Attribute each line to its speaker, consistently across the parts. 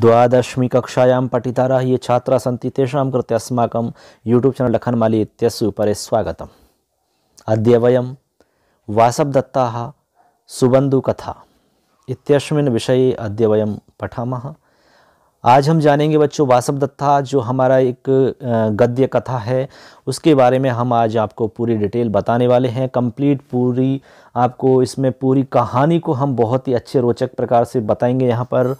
Speaker 1: द्वादशमी कक्षायां पठितारः ये छात्राः सन्ति तेषां कृते अस्माकं यूट्यूब् चानल् लखन्माली इत्यस्य उपरि स्वागतम् अद्य वयं वासवदत्ताः सुबन्धुकथा इत्यस्मिन् विषये अद्य वयं पठामः आज हम जानेंगे बच्चों वासव दत्ता जो हमारा एक गद्य कथा है उसके बारे में हम आज आपको पूरी डिटेल बताने वाले हैं कंप्लीट पूरी आपको इसमें पूरी कहानी को हम बहुत ही अच्छे रोचक प्रकार से बताएंगे यहाँ पर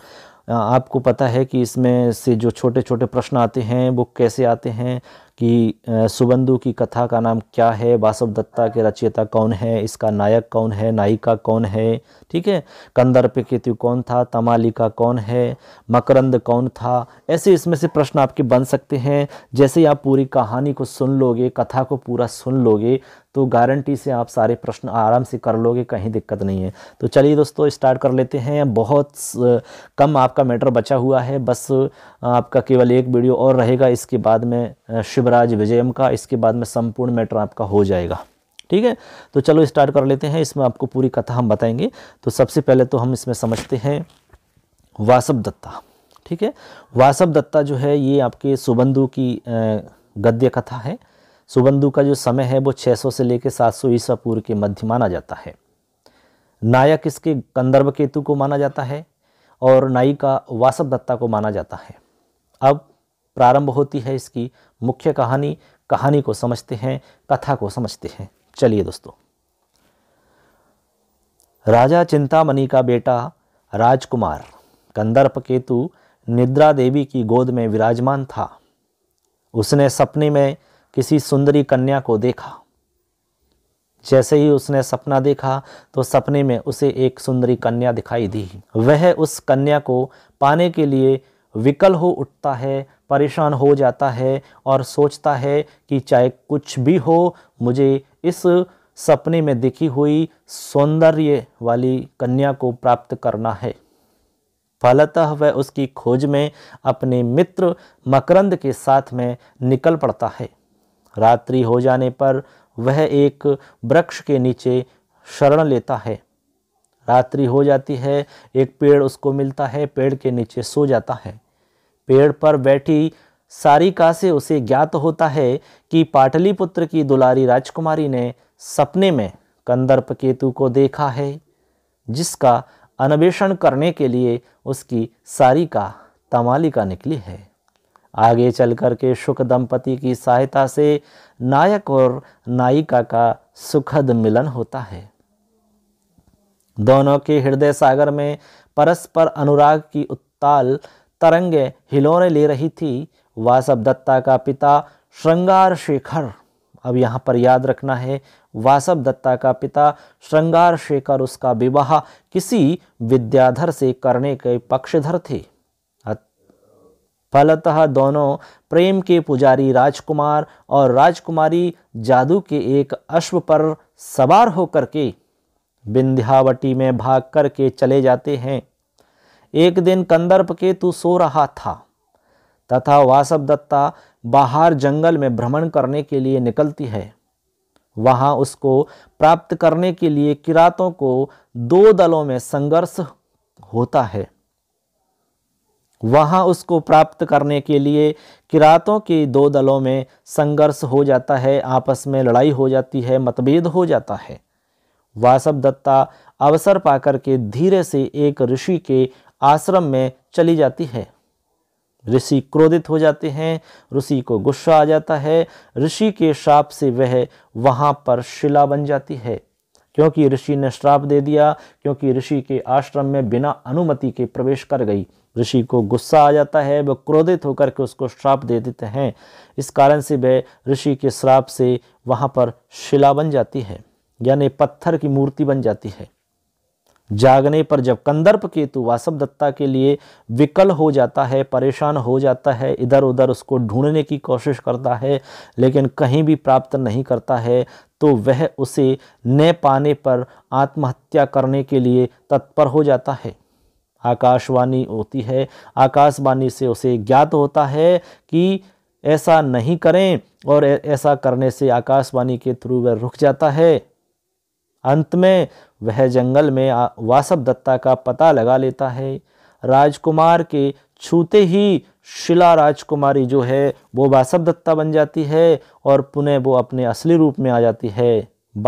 Speaker 1: आपको पता है कि इसमें से जो छोटे छोटे प्रश्न आते हैं वो कैसे आते हैं कि सुबंधु की कथा का नाम क्या है वासव दत्ता के रचयिता कौन है इसका नायक कौन है नायिका कौन है ठीक है कंदर पे केतु कौन था तमालिका कौन है मकरंद कौन था ऐसे इसमें से प्रश्न आपके बन सकते हैं जैसे आप पूरी कहानी को सुन लोगे कथा को पूरा सुन लोगे तो गारंटी से आप सारे प्रश्न आराम से कर लोगे कहीं दिक्कत नहीं है तो चलिए दोस्तों स्टार्ट कर लेते हैं बहुत कम आपका मैटर बचा हुआ है बस आपका केवल एक वीडियो और रहेगा इसके बाद में शिवराज विजयम का इसके बाद में संपूर्ण मैटर आपका हो जाएगा ठीक है तो चलो स्टार्ट कर लेते हैं इसमें आपको पूरी कथा हम बताएंगे तो सबसे पहले तो हम इसमें समझते हैं वासव दत्ता ठीक है वासव दत्ता जो है ये आपके सुबंधु की गद्य कथा है सुबंधु का जो समय है वो 600 से लेकर 700 सौ ईसा पूर्व के मध्य माना जाता है नायक इसके कंदर्भ केतु को माना जाता है और नायिका वासव दत्ता को माना जाता है अब प्रारंभ होती है इसकी मुख्य कहानी कहानी को समझते हैं कथा को समझते हैं चलिए दोस्तों राजा चिंतामणि का बेटा राजकुमार कंदर्प केतु निद्रा देवी की गोद में विराजमान था उसने सपने में किसी सुंदरी कन्या को देखा जैसे ही उसने सपना देखा तो सपने में उसे एक सुंदरी कन्या दिखाई दी वह उस कन्या को पाने के लिए विकल हो उठता है परेशान हो जाता है और सोचता है कि चाहे कुछ भी हो मुझे इस सपने में दिखी हुई सौंदर्य वाली कन्या को प्राप्त करना है फलतः वह उसकी खोज में अपने मित्र मकरंद के साथ में निकल पड़ता है रात्रि हो जाने पर वह एक वृक्ष के नीचे शरण लेता है रात्रि हो जाती है एक पेड़ उसको मिलता है पेड़ के नीचे सो जाता है पेड़ पर बैठी सारिका से उसे ज्ञात होता है कि पाटलिपुत्र की दुलारी राजकुमारी ने सपने में कंदर्प केतु को देखा है जिसका अन्वेषण करने के लिए उसकी सारिका तमालिका निकली है आगे चल करके के दंपति की सहायता से नायक और नायिका का सुखद मिलन होता है दोनों के हृदय सागर में परस्पर अनुराग की उत्ताल तरंगे हिलोरे ले रही थी वासव दत्ता का पिता श्रृंगार शेखर अब यहाँ पर याद रखना है वासव दत्ता का पिता श्रृंगार शेखर उसका विवाह किसी विद्याधर से करने के पक्षधर थे फलतः दोनों प्रेम के पुजारी राजकुमार और राजकुमारी जादू के एक अश्व पर सवार होकर के विंध्यावटी में भाग कर के चले जाते हैं एक दिन कंदर्प केतु सो रहा था तथा वासव दत्ता बाहर जंगल में भ्रमण करने के लिए निकलती है वहां उसको प्राप्त करने के लिए किरातों को दो दलों में संघर्ष होता है वहाँ उसको प्राप्त करने के लिए किरातों के दो दलों में संघर्ष हो जाता है आपस में लड़ाई हो जाती है मतभेद हो जाता है वासव दत्ता अवसर पाकर के धीरे से एक ऋषि के आश्रम में चली जाती है ऋषि क्रोधित हो जाते हैं ऋषि को गुस्सा आ जाता है ऋषि के श्राप से वह वहाँ पर शिला बन जाती है क्योंकि ऋषि ने श्राप दे दिया क्योंकि ऋषि के आश्रम में बिना अनुमति के प्रवेश कर गई ऋषि को गुस्सा आ जाता है वह क्रोधित होकर के उसको श्राप दे देते हैं इस कारण से वह ऋषि के श्राप से वहाँ पर शिला बन जाती है यानी पत्थर की मूर्ति बन जाती है जागने पर जब कंदर्प केतु वासव दत्ता के लिए विकल हो जाता है परेशान हो जाता है इधर उधर उसको ढूंढने की कोशिश करता है लेकिन कहीं भी प्राप्त नहीं करता है तो वह उसे न पाने पर आत्महत्या करने के लिए तत्पर हो जाता है आकाशवाणी होती है आकाशवाणी से उसे ज्ञात होता है कि ऐसा नहीं करें और ऐसा करने से आकाशवाणी के थ्रू वह रुक जाता है अंत में वह जंगल में वासव दत्ता का पता लगा लेता है राजकुमार के छूते ही शिला राजकुमारी जो है वो वासव दत्ता बन जाती है और पुनः वो अपने असली रूप में आ जाती है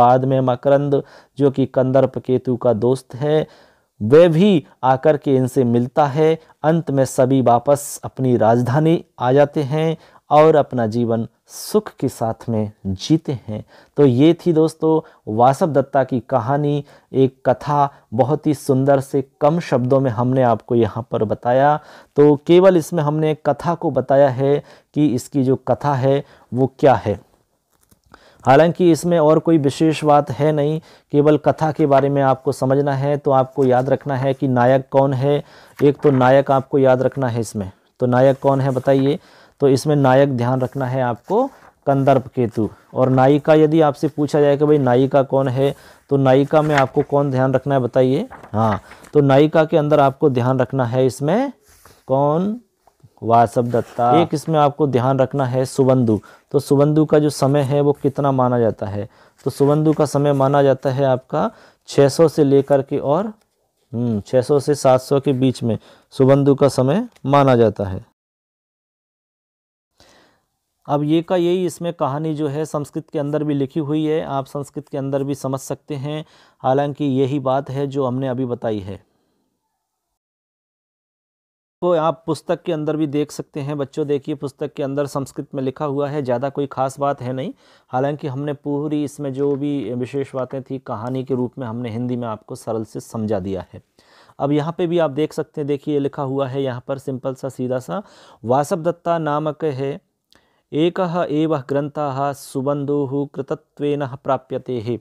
Speaker 1: बाद में मकरंद जो कि कंदर्प केतु का दोस्त है वे भी आकर के इनसे मिलता है अंत में सभी वापस अपनी राजधानी आ जाते हैं और अपना जीवन सुख के साथ में जीते हैं तो ये थी दोस्तों वासव दत्ता की कहानी एक कथा बहुत ही सुंदर से कम शब्दों में हमने आपको यहाँ पर बताया तो केवल इसमें हमने कथा को बताया है कि इसकी जो कथा है वो क्या है हालांकि इसमें और कोई विशेष बात है नहीं केवल कथा के बारे में आपको समझना है तो आपको याद रखना है कि नायक कौन है एक तो नायक आपको याद रखना है इसमें तो नायक कौन है बताइए तो इसमें नायक ध्यान रखना है आपको कंदर्प केतु और नायिका यदि आपसे पूछा जाए कि भाई नायिका कौन है तो नायिका में आपको कौन ध्यान रखना है बताइए हाँ तो नायिका के अंदर आपको ध्यान रखना है इसमें कौन वासव दत्ता एक इसमें आपको ध्यान रखना है सुबंधु तो सुबंधु का जो समय है वो कितना माना जाता है तो सुबंधु का समय माना जाता है आपका 600 से लेकर के और 600 हम्म, से 700 के बीच में सुबंधु का समय माना जाता है अब ये का यही इसमें कहानी जो है संस्कृत के अंदर भी लिखी हुई है आप संस्कृत के अंदर भी समझ सकते हैं हालांकि यही बात है जो हमने अभी बताई है को तो आप पुस्तक के अंदर भी देख सकते हैं बच्चों देखिए पुस्तक के अंदर संस्कृत में लिखा हुआ है ज़्यादा कोई खास बात है नहीं हालांकि हमने पूरी इसमें जो भी विशेष बातें थी कहानी के रूप में हमने हिंदी में आपको सरल से समझा दिया है अब यहाँ पे भी आप देख सकते हैं देखिए लिखा हुआ है यहाँ पर सिंपल सा सीधा सा वासव दत्ता नामक है एक ग्रंथ सुबंधु कृतत्व कृतत्वेन प्राप्यते है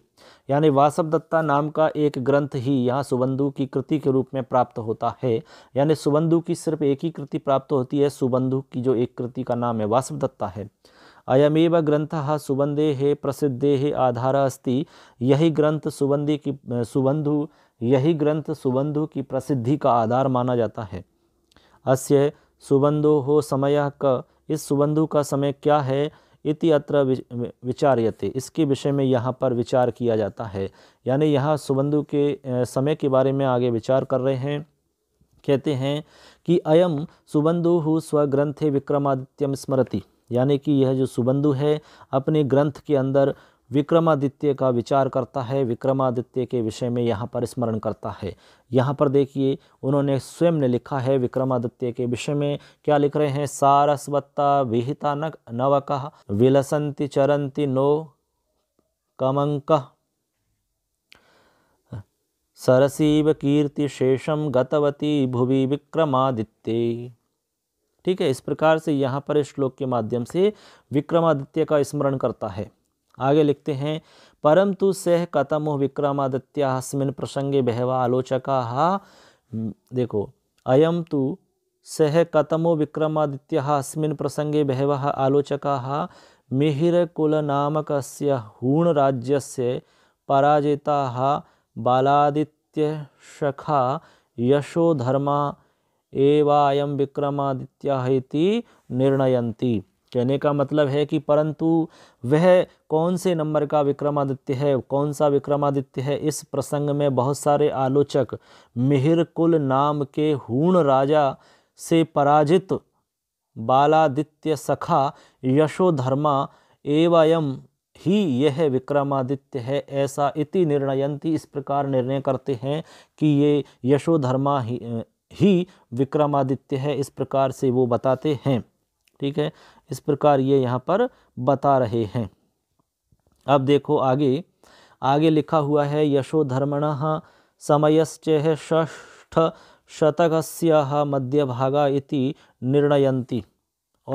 Speaker 1: यानी वासवदत्ता नाम का एक ग्रंथ ही यहाँ सुबंधु की कृति के रूप में प्राप्त होता है यानी सुबंधु की सिर्फ एक ही कृति प्राप्त होती है सुबंधु की जो एक कृति का नाम है वासवदत्ता है अयमेव ग्रंथ सुबंधे है प्रसिद्धे है आधार अस्ति यही ग्रंथ सुबंधि की सुबंधु यही ग्रंथ सुबंधु की प्रसिद्धि का आधार माना जाता है अस्य सुबंधो हो समय का इस सुबंधु का समय क्या है इति अत्र विचार्यते इसके विषय में यहाँ पर विचार किया जाता है यानी यहाँ सुबंधु के समय के बारे में आगे विचार कर रहे हैं कहते हैं कि अयम सुबंधु हु स्वग्रंथे विक्रमादित्यम स्मृति यानी कि यह जो सुबंधु है अपने ग्रंथ के अंदर विक्रमादित्य का विचार करता है विक्रमादित्य के विषय में यहाँ पर स्मरण करता है यहाँ पर देखिए उन्होंने स्वयं ने लिखा है विक्रमादित्य के विषय में क्या लिख रहे हैं सारस्वत्ता विहिता नक नवक विलसंति चरंति नो कमंक सरसीव कीर्ति शेषम गतवती भुवि विक्रमादित्य ठीक है इस प्रकार से यहाँ पर श्लोक के माध्यम से विक्रमादित्य का स्मरण करता है आगे लिखते हैं परंतु सह कतमो विक्रमादित्यास्मिन प्रसंगे बहवा आलोचका देखो अयम तो सह कतमो विक्रमादित्यास्मिन प्रसंगे बहव आलोचका मिहिरकुलनामक हूणराज्य से पराजिता शखा यशोधर्मा एवं विक्रमादित्य निर्णयती कहने का मतलब है कि परंतु वह कौन से नंबर का विक्रमादित्य है कौन सा विक्रमादित्य है इस प्रसंग में बहुत सारे आलोचक मिहिरकुल नाम के हूण राजा से पराजित बालादित्य सखा यशोधर्मा एवं ही यह विक्रमादित्य है ऐसा इति निर्णयंती इस प्रकार निर्णय करते हैं कि ये यशोधर्मा ही, ही विक्रमादित्य है इस प्रकार से वो बताते हैं ठीक है इस प्रकार ये यहाँ पर बता रहे हैं अब देखो आगे आगे लिखा हुआ है यशोधर्मण है षष्ठ शतक मध्य भागा इति निर्णयंती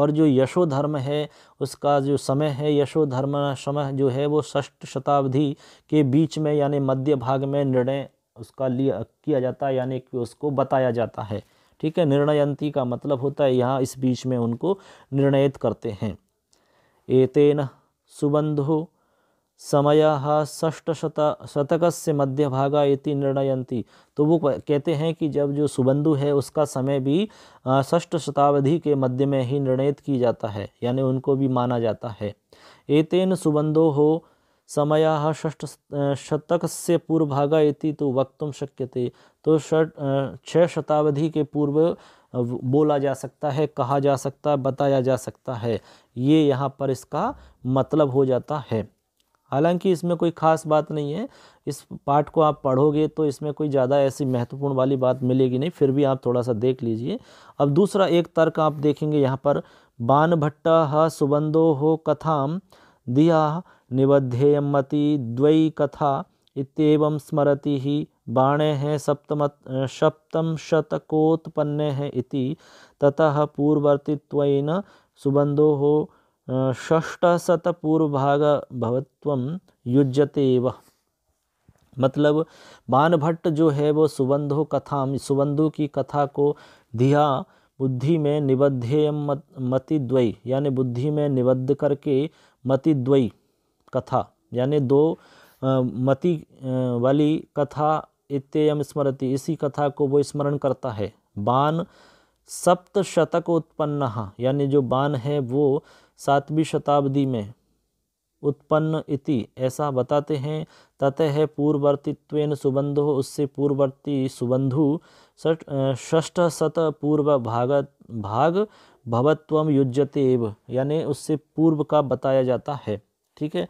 Speaker 1: और जो यशोधर्म है उसका जो समय है यशोधर्म समय जो है वो षष्ठ शताब्दी के बीच में यानी मध्य भाग में निर्णय उसका लिया किया जाता है यानी कि उसको बताया जाता है ठीक है निर्णयंती का मतलब होता है यहाँ इस बीच में उनको निर्णयित करते हैं एतेन सुबंधु समय शत शतक से मध्य भागा ये निर्णयंती तो वो कहते हैं कि जब जो सुबंधु है उसका समय भी षष्ठ शताब्दी के मध्य में ही निर्णयित की जाता है यानी उनको भी माना जाता है एतेन सुबंधो हो शतक षष्ठ पूर्व पूर्वभाग इति तो शक्य थे तो षट छः शताब्दी के पूर्व बोला जा सकता है कहा जा सकता है बताया जा सकता है ये यहाँ पर इसका मतलब हो जाता है हालांकि इसमें कोई ख़ास बात नहीं है इस पाठ को आप पढ़ोगे तो इसमें कोई ज़्यादा ऐसी महत्वपूर्ण वाली बात मिलेगी नहीं फिर भी आप थोड़ा सा देख लीजिए अब दूसरा एक तर्क आप देखेंगे यहाँ पर बान भट्टा सुबंदो हो कथाम दिया निबध्येयं मति द्वयि कथा इत्येवं स्मरती ही बाणे हैं सप्तम सप्तम शतकोत्पन्ने हैं इति ततः पूर्ववर्ती सुबंधो हो भाग भवत्व युज्यते वह मतलब बाणभट्ट जो है वो सुबंधो कथा सुबंधु की कथा को दिया बुद्धि में निबद्धेय मत, मतिद्वयी यानी बुद्धि में निबद्ध करके मतिद्वयी कथा यानी दो मति वाली कथा इत्ययम स्मरती इसी कथा को वो स्मरण करता है बान सप्तशतक उत्पन्न यानी जो बान है वो सातवीं शताब्दी में उत्पन्न इति ऐसा बताते हैं ततः है पूर्ववर्तित्वेन सुबंधो उससे पूर्ववर्ती सुबंधु षष्ठ शत पूर्व भाग भाग भवत्व युज्यतेव यानी उससे पूर्व का बताया जाता है ठीक है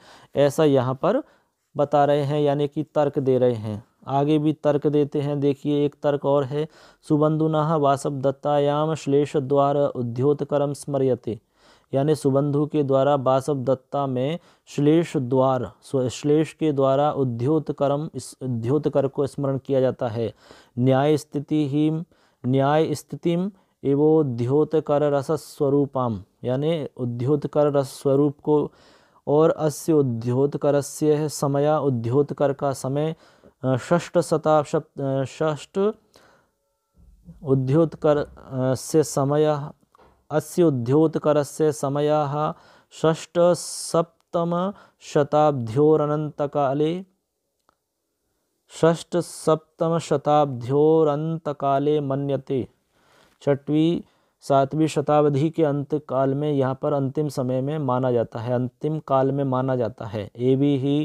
Speaker 1: ऐसा यहाँ पर बता रहे हैं यानी कि तर्क दे रहे हैं आगे भी तर्क देते हैं देखिए एक तर्क और है सुबंधुना वासव दत्तायाम श्लेष द्वार उद्योतकरम स्मरियते यानी सुबंधु के द्वारा वासव दत्ता में श्लेष द्वार श्लेष के द्वारा उद्योतकरम उद्योतकर को स्मरण किया जाता है न्याय स्थिति ही न्याय स्थितिम एवोद्योतकर रस स्वरूपाम यानी उद्योतकर रस स्वरूप को और अस्य उद्योतकरस्य समया उद्योतकर का समय षष्ठ शताब्द षष्ठ उद्योतकर से समय अस्य उद्योतकर से समय षष्ठ सप्तम काले षष्ठ सप्तम काले मन्यते छठवीं सातवीं शताब्दी के अंत काल में यहाँ पर अंतिम समय में माना जाता है अंतिम काल में माना जाता है भी ही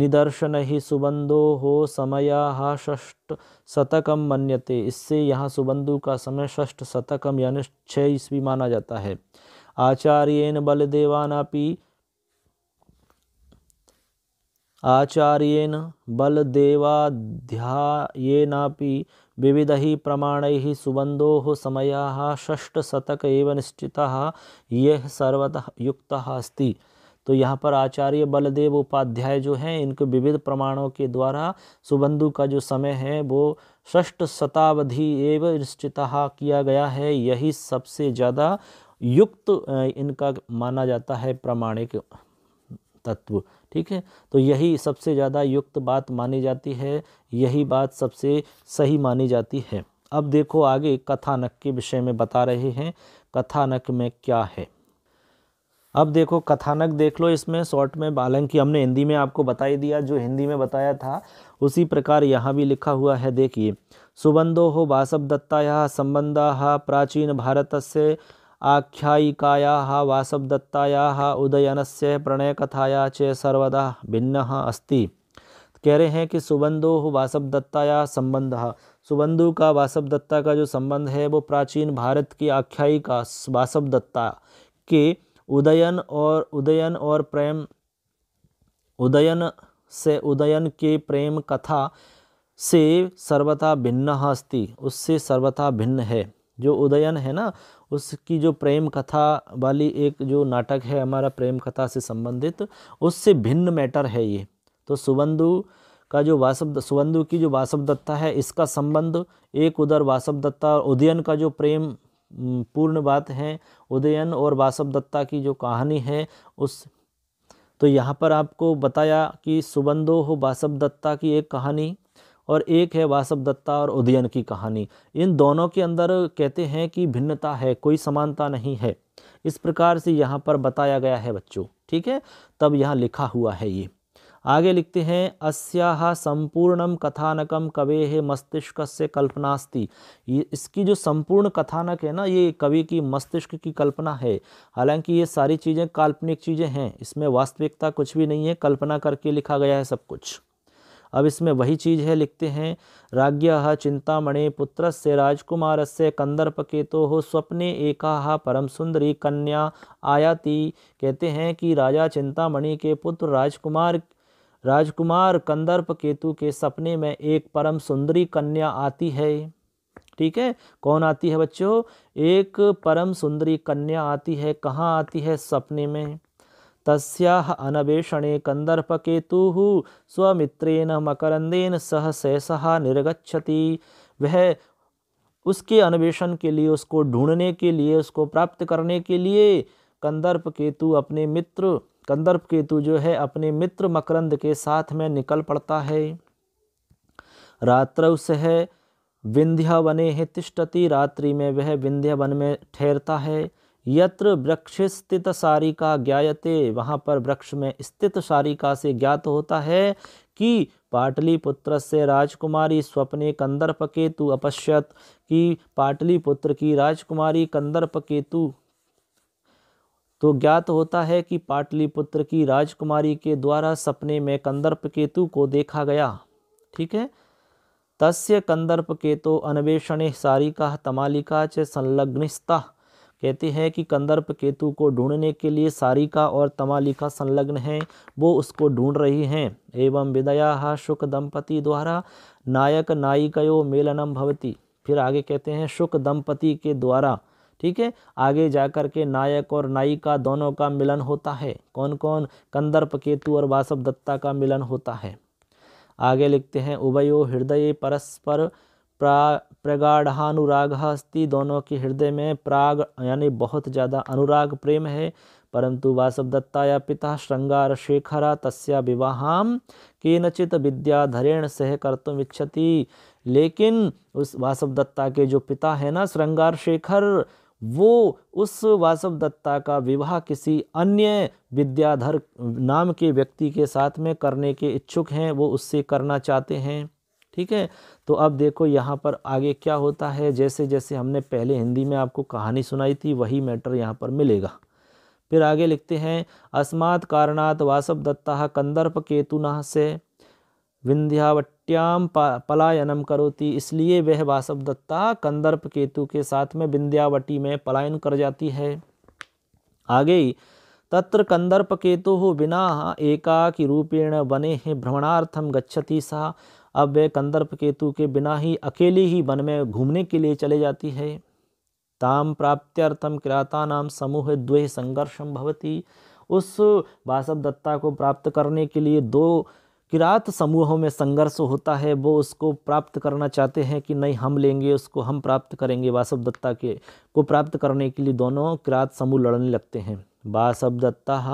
Speaker 1: निदर्शन ही सुबंधो हो समय षष्ट शतकम मन्यते इससे यहाँ सुबंधु का समय षष्ठ शतकम यानी छः ईस्वी माना जाता है आचार्यन बलदेवानापि आचार्येण बलदेवाध्यायेनापि विविधैः प्रमाणैः सुबन्धोः समयः षष्ठशतक एव निश्चितः यह सर्वतः युक्तः अस्ति तो यहाँ पर आचार्य बलदेव उपाध्याय जो हैं इनके विविध प्रमाणों के द्वारा सुबंधु का जो समय है वो षष्ठ शतावधि एव निश्चित किया गया है यही सबसे ज़्यादा युक्त इनका माना जाता है प्रामाणिक तत्व ठीक है तो यही सबसे ज़्यादा युक्त बात मानी जाती है यही बात सबसे सही मानी जाती है अब देखो आगे कथानक के विषय में बता रहे हैं कथानक में क्या है अब देखो कथानक देख लो इसमें शॉर्ट में हालांकि हमने हिंदी में आपको बताई दिया जो हिंदी में बताया था उसी प्रकार यहाँ भी लिखा हुआ है देखिए सुबंधो हो वासव दत्ता संबंधा प्राचीन भारत से आख्यायिकाया वासवदत्ताया उदयन से प्रणयकथाया चर्वदा सर्वदा अस्त अस्ति कह रहे हैं कि सुबंधु वासवदत्ताया संबंध सुबंधु का वासवदत्ता का जो संबंध है वो प्राचीन भारत की आख्यायिका वासवदत्ता के उदयन और उदयन और प्रेम उदयन से उदयन के प्रेम कथा से सर्वथा भिन्न अस्ति उससे सर्वथा भिन्न है जो उदयन है ना उसकी जो प्रेम कथा वाली एक जो नाटक है हमारा प्रेम कथा से संबंधित उससे भिन्न मैटर है ये तो सुबंधु का जो वासव सुबंधु की जो वासव दत्ता है इसका संबंध एक उधर वासव दत्ता और उदयन का जो प्रेम पूर्ण बात है उदयन और वासव दत्ता की जो कहानी है उस तो यहाँ पर आपको बताया कि सुबंधो हो वासव दत्ता की एक कहानी और एक है वासव दत्ता और उदयन की कहानी इन दोनों के अंदर कहते हैं कि भिन्नता है कोई समानता नहीं है इस प्रकार से यहाँ पर बताया गया है बच्चों ठीक है तब यहाँ लिखा हुआ है ये आगे लिखते हैं अस्या संपूर्णम कथानकम कवे है मस्तिष्क से कल्पनास्ति ये इसकी जो संपूर्ण कथानक है ना ये कवि की मस्तिष्क की कल्पना है हालांकि ये सारी चीज़ें काल्पनिक चीज़ें हैं इसमें वास्तविकता कुछ भी नहीं है कल्पना करके लिखा गया है सब कुछ अब इसमें वही चीज़ है लिखते हैं राज्ञ चिंतामणि पुत्र से राजकुमार से कंदर्प केतो स्वप्ने एका परम सुंदरी कन्या आयाति कहते हैं कि राजा चिंतामणि के पुत्र राजकुमार राजकुमार कंदर्प केतु के सपने में एक परम सुंदरी कन्या आती है ठीक है कौन आती है बच्चों एक परम सुंदरी कन्या आती है कहाँ आती है सपने में तस्याह अनवेषणे कन्दर्पकेतुः स्वमित्रेण मकरंदेन सह सहसा निर्गच्छति वह उसके अन्वेषण के लिए उसको ढूंढने के लिए उसको प्राप्त करने के लिए कंदर्प केतु अपने मित्र कंदर्प केतु जो है अपने मित्र मकरंद के साथ में निकल पड़ता है रात्र सह विंध्यावने तिष्ठति रात्रि में वह विंध्यावन में ठहरता है यत्र वृक्ष स्थित सारिका ज्ञायते वहाँ पर वृक्ष में स्थित सारिका से ज्ञात होता है कि पाटलिपुत्र से राजकुमारी स्वप्ने कंदर्प केतु अपश्यत कि पाटलिपुत्र की राजकुमारी कंदर्प केतु तो ज्ञात होता है कि पाटलिपुत्र की राजकुमारी के द्वारा सपने में कंदर्प केतु को देखा गया ठीक है तस्य कंदर्प केतु अन्वेषणे सारिका तमालिका च संलग्निस्ता कहते हैं कि कंदर्प केतु को ढूंढने के लिए सारिका और तमालिका संलग्न हैं वो उसको ढूंढ रही हैं एवं विदया शुक दंपति द्वारा नायक नायिकयो मेलनम भवती फिर आगे कहते हैं शुक दंपति के द्वारा ठीक है आगे जाकर के नायक और नायिका दोनों का मिलन होता है कौन कौन कंदर्प केतु और वासव दत्ता का मिलन होता है आगे लिखते हैं उभयो हृदय परस्पर प्रा अस्ति दोनों के हृदय में प्राग यानी बहुत ज़्यादा अनुराग प्रेम है परंतु वासवदत्ताया पिता श्रृंगार शेखर तस्या विवाहाम केनचित विद्याधरेण सह कर्तुम इच्छति लेकिन उस वासवदत्ता के जो पिता है ना श्रृंगार शेखर वो उस वासवदत्ता का विवाह किसी अन्य विद्याधर नाम के व्यक्ति के साथ में करने के इच्छुक हैं वो उससे करना चाहते हैं ठीक है तो अब देखो यहाँ पर आगे क्या होता है जैसे जैसे हमने पहले हिंदी में आपको कहानी सुनाई थी वही मैटर यहाँ पर मिलेगा फिर आगे लिखते हैं अस्मात् कारणात् वासव दत्ता कंदर्प केतुना से विंध्यावट्याम पलायनम करोती इसलिए वह वासव दत्ता कंदर्प केतु के साथ में विंध्यावटी में पलायन कर जाती है आगे ही तत्र कंदर्प केतु बिना एकाकी रूपेण वने भ्रमणार्थम गच्छति सा अब वह कंदर्प केतु के बिना ही अकेली ही वन में घूमने के लिए चले जाती है ताम प्राप्त्यर्थम किराता नाम समूह द्वे संघर्षम भवती उस वासव दत्ता को प्राप्त करने के लिए दो किरात समूहों में संघर्ष होता है वो उसको प्राप्त करना चाहते हैं कि नहीं हम लेंगे उसको हम प्राप्त करेंगे वासव दत्ता के को प्राप्त करने के लिए दोनों किरात समूह लड़ने लगते हैं बासब्दत्तः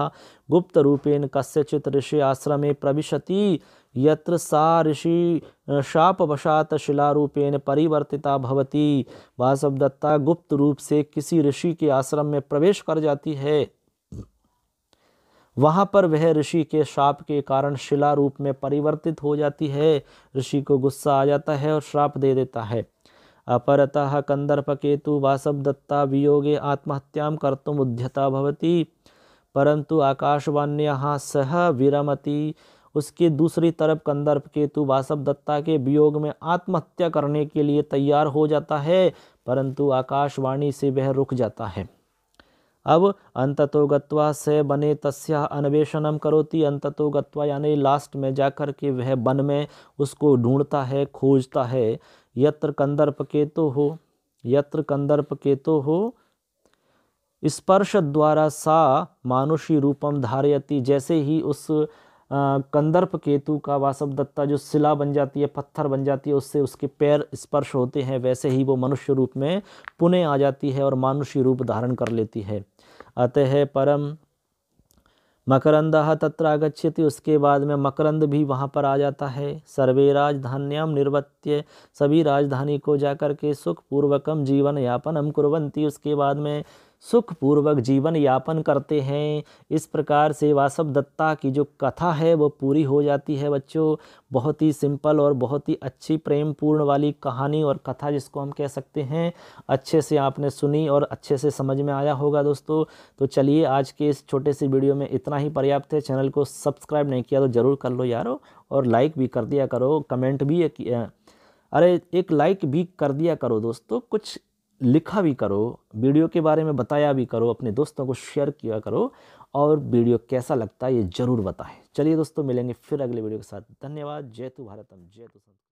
Speaker 1: गुप्तरूपेण कस्यचित् ऋषि आश्रमे प्रविशति यत्र सा ऋषि शापवशात शिलारूपेण परिवर्तिता भवति वासवदत्ता गुप्त रूप से किसी ऋषि के आश्रम में प्रवेश कर जाती है वहाँ पर वह ऋषि के श्राप के कारण शिला रूप में परिवर्तित हो जाती है ऋषि को गुस्सा आ जाता है और श्राप दे देता है अपरतः कंदर्पकेतु वासवदत्ता वियोगे आत्महत्या कर्तुम् उद्यता भवति परंतु आकाशवाण्या सह विरमति उसके दूसरी तरफ कंदर्प केतु वासव दत्ता के वियोग में आत्महत्या करने के लिए तैयार हो जाता है परंतु आकाशवाणी से वह रुक जाता है अब अंततो गत्वा से बने तस्या अन्वेषणम करोती अंततो गत्वा यानी लास्ट में जाकर के वह वन में उसको ढूंढता है खोजता है यत्र कंदर्प केतु हो यत्र कंदर्प केतु हो स्पर्श द्वारा सा मानुषी रूपम धारयती जैसे ही उस कंदर्प केतु का वासव दत्ता जो शिला बन जाती है पत्थर बन जाती है उससे उसके पैर स्पर्श होते हैं वैसे ही वो मनुष्य रूप में पुणे आ जाती है और मानुषी रूप धारण कर लेती है अतः परम मकरंद तत्र आगछति उसके बाद में मकरंद भी वहाँ पर आ जाता है सर्वे राजधान्याम निर्वत्य सभी राजधानी को जाकर के सुखपूर्वकम जीवन यापन हम उसके बाद में सुखपूर्वक जीवन यापन करते हैं इस प्रकार से वासव दत्ता की जो कथा है वो पूरी हो जाती है बच्चों बहुत ही सिंपल और बहुत ही अच्छी प्रेम पूर्ण वाली कहानी और कथा जिसको हम कह सकते हैं अच्छे से आपने सुनी और अच्छे से समझ में आया होगा दोस्तों तो चलिए आज के इस छोटे से वीडियो में इतना ही पर्याप्त है चैनल को सब्सक्राइब नहीं किया तो ज़रूर कर लो यारो और लाइक भी कर दिया करो कमेंट भी अरे एक लाइक भी कर दिया करो दोस्तों कुछ लिखा भी करो वीडियो के बारे में बताया भी करो अपने दोस्तों को शेयर किया करो और वीडियो कैसा लगता है ये ज़रूर बताएं चलिए दोस्तों मिलेंगे फिर अगले वीडियो के साथ धन्यवाद जय तू भारतम जय तू